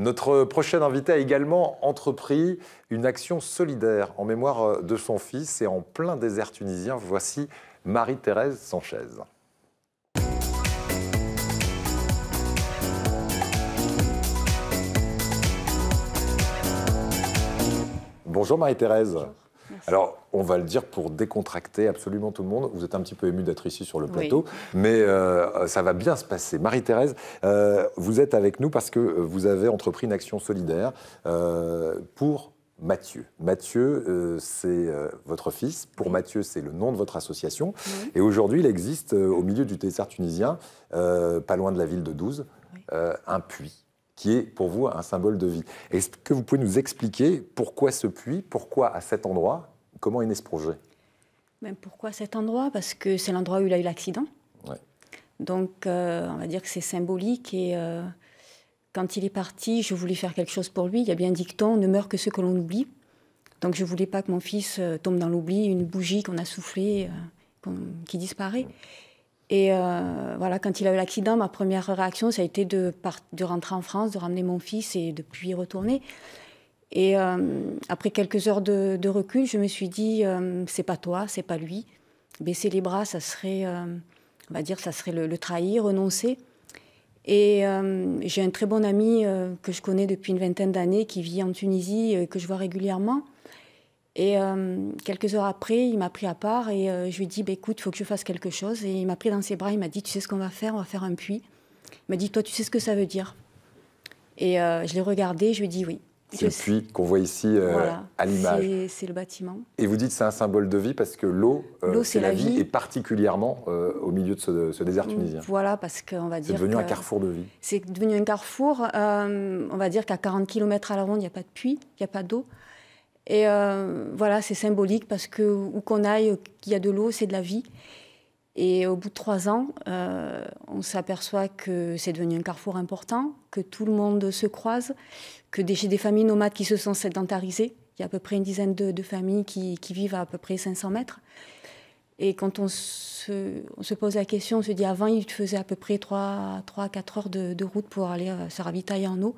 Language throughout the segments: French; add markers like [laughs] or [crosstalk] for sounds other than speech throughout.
Notre prochaine invitée a également entrepris une action solidaire en mémoire euh, de son fils et en plein désert tunisien. Voici Marie-Thérèse Sanchez. Bonjour Marie-Thérèse. Alors, on va le dire pour décontracter absolument tout le monde. Vous êtes un petit peu ému d'être ici sur le plateau, mais euh, ça va bien se passer. Marie-Thérèse, euh, vous êtes avec nous parce que vous avez entrepris une action solidaire euh, pour Mathieu. Mathieu, c'est votre fils. Pour Mathieu, c'est le nom de votre association. Et aujourd'hui, il existe au milieu du désert tunisien, pas loin de la ville de Douze, un puits qui est pour vous un symbole de vie. Est-ce que vous pouvez nous expliquer pourquoi ce puits, pourquoi à cet endroit, comment est né ce projet ben Pourquoi cet endroit Parce que c'est l'endroit où il a eu l'accident. Donc euh, on va dire que c'est symbolique et euh, quand il est parti, je voulais faire quelque chose pour lui. Il y a bien dicton, ne meurt que ceux que l'on oublie. Donc je ne voulais pas que mon fils euh, tombe dans l'oubli, une bougie qu'on a soufflée, qui disparaît. Et euh, voilà, quand il a eu l'accident, ma première réaction, ça a été de, de, rentrer en France, de ramener mon fils et de puis y retourner. Et euh, après quelques heures de, recul, je me suis dit, euh, c'est pas toi, c'est pas lui. Baisser les bras, ça serait, on va dire, ça serait le, le trahir, renoncer. Et j'ai un très bon ami que je connais depuis une vingtaine d'années qui vit en Tunisie, et que je vois régulièrement. Et euh, quelques heures après, il m'a pris à part et euh, je lui ai dit, bah, écoute, il faut que je fasse quelque chose. Et il m'a pris dans ses bras, il m'a dit, tu sais ce qu'on va faire, on va faire un puits. Il m'a dit, toi, tu sais ce que ça veut dire. Et euh, je l'ai regardé, je lui ai dit oui. C'est le puits qu'on voit ici à l'image. C'est le bâtiment. Et vous dites c'est un symbole de vie parce que l'eau, c'est la, vie, est et particulièrement au milieu de ce, désert tunisien. Voilà, parce qu'on va dire. C'est devenu un carrefour de vie. C'est devenu un carrefour. on va dire qu'à 40 km à la ronde, il n'y a pas de puits, il n'y a pas d'eau. Et euh, voilà, c'est symbolique parce que où qu'on aille, qu'il y a de l'eau, c'est de la vie. Et au bout de trois ans, euh, on s'aperçoit que c'est devenu un carrefour important, que tout le monde se croise, que des, chez des familles nomades qui se sont sédentarisées, il y a à peu près une dizaine de, familles qui, vivent à à peu près 500 mètres. Et quand on se, pose la question, on se dit avant, il faisait à peu près 3 4 heures de, de route pour aller euh, se ravitailler en eau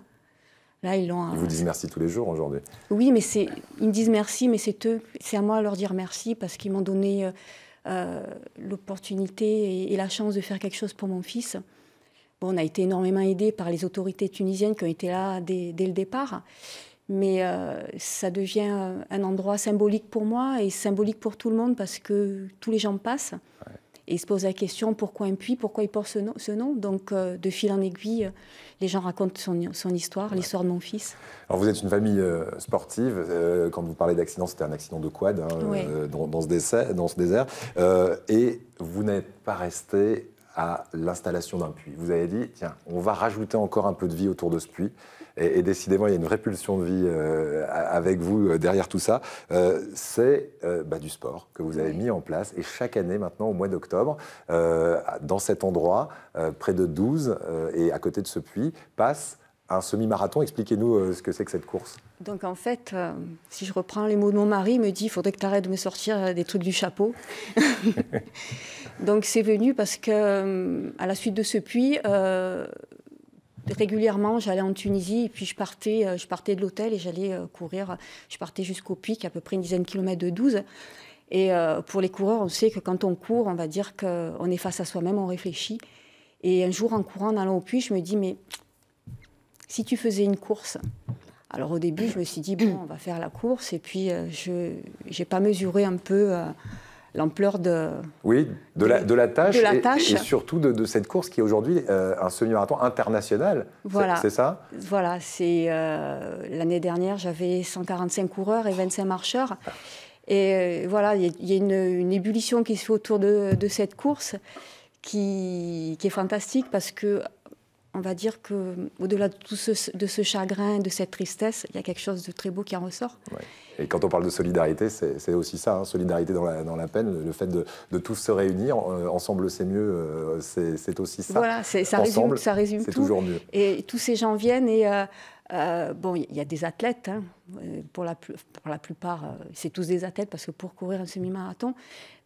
ils vous euh, disent merci tous les jours aujourd'hui. Oui, mais c'est, ils me disent merci, mais c'est eux, c'est à moi de leur dire merci parce qu'ils m'ont donné euh, euh, l'opportunité et, la chance de faire quelque chose pour mon fils. Bon, on a été énormément aidés par les autorités tunisiennes qui ont été là dès, le départ. Mais ça devient un endroit symbolique pour moi et symbolique pour tout le monde parce que tous les gens passent et se pose la question pourquoi un puits, pourquoi il porte ce nom. Donc, euh, de fil en aiguille, euh, les gens racontent son, histoire, l'histoire de mon fils. Alors, vous êtes une famille euh, sportive. quand vous parlez d'accident, c'était un accident de quad hein, dans, ce dans, ce désert. et vous n'êtes pas resté à l'installation d'un puits. Vous avez dit, tiens, on va rajouter encore un peu de vie autour de ce puits et, décidément, il y a une répulsion de vie euh, avec vous euh, derrière tout ça. Euh, c'est bah, du sport que vous avez mis en place. Et chaque année, maintenant, au mois d'octobre, dans cet endroit, près de 12 et à côté de ce puits, passe un semi-marathon. Expliquez-nous ce que c'est que cette course. Donc en fait, si je reprends les mots de mon mari, il me dit, il faudrait que tu arrêtes de me sortir des trucs du chapeau. [laughs] Donc c'est venu parce que, à la suite de ce puits, régulièrement, j'allais en Tunisie et puis je partais, euh, je partais de l'hôtel et j'allais euh, courir. Euh, je partais jusqu'au pic, à peu près une dizaine de kilomètres de 12. Et pour les coureurs, on sait que quand on court, on va dire qu'on est face à soi-même, on réfléchit. Et un jour, en courant, en allant au puits, je me dis, mais si tu faisais une course, alors au début, je me suis dit, bon, on va faire la course. Et puis, je n'ai pas mesuré un peu l'ampleur de... Oui, de, la, tâche, Et, surtout de, cette course qui est aujourd'hui euh, un semi-marathon international. Voilà. C'est ça Voilà, c'est euh, l'année dernière, j'avais 145 coureurs et 25 marcheurs. Et euh, voilà, il y, a une, ébullition qui se fait autour de, cette course qui est fantastique parce que on va dire que euh, au-delà de tout ce, chagrin, de cette tristesse, il y a quelque chose de très beau qui en ressort. Et quand on parle de solidarité, c'est aussi ça, hein, solidarité dans la, peine, le fait de, tous se réunir, euh, ensemble c'est mieux, euh, c'est aussi ça. Voilà, ça résume, ça résume toujours mieux. Et tous ces gens viennent et... bon, il y a des athlètes, hein, pour, la pour, la plupart, c'est tous des athlètes parce que pour courir un semi-marathon,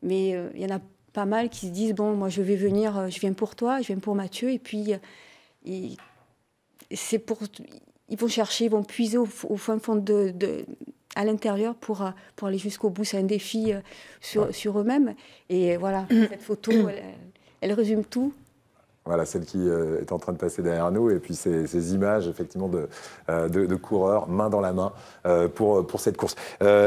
mais il y en a pas mal qui se disent bon, moi je vais venir, je viens pour toi, je viens pour Mathieu, et puis ils, pour, ils vont chercher, ils vont puiser au, fond de, de à l'intérieur pour, euh, pour aller jusqu'au bout. C'est un défi euh, sur, sur eux-mêmes. Et voilà, mm. cette photo, elle, résume tout. Voilà, celle qui euh, est en train de passer derrière nous. Et puis ces, images, effectivement, euh, de, de, coureurs, main dans la main, euh, pour, pour cette course.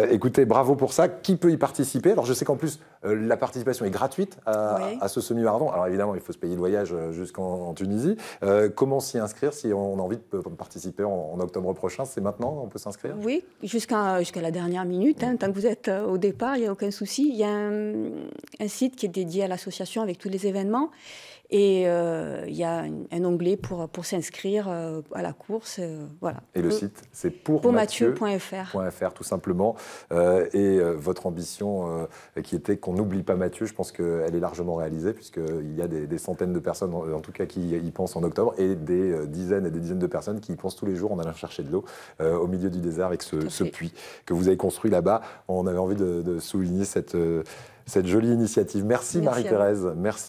écoutez, bravo pour ça. Qui peut y participer Alors, je sais qu'en plus, la participation est gratuite à, à ce semi-marathon. Alors, évidemment, il faut se payer le voyage jusqu'en Tunisie. comment s'y inscrire si on a envie de, participer en, octobre prochain C'est maintenant on peut s'inscrire Oui, jusqu'à jusqu'à la dernière minute. Hein. tant que vous êtes au départ, il n'y a aucun souci. Il y a un site qui est dédié à l'association avec tous les événements. Et euh, il y a un, onglet pour, pour s'inscrire euh, à la course. Euh, voilà. Et le, site, c'est pourmathieu.fr. tout simplement. et votre ambition qui était qu'on n'oublie pas Mathieu, je pense qu'elle est largement réalisée, puisqu'il y a des, des, centaines de personnes, en, tout cas, qui y pensent en octobre, et des dizaines et des dizaines de personnes qui y pensent tous les jours en allant chercher de l'eau au milieu du désert avec ce, ce puits que vous avez construit là-bas. On avait envie de, de souligner cette, cette jolie initiative. Merci, Merci Marie-Thérèse. Merci.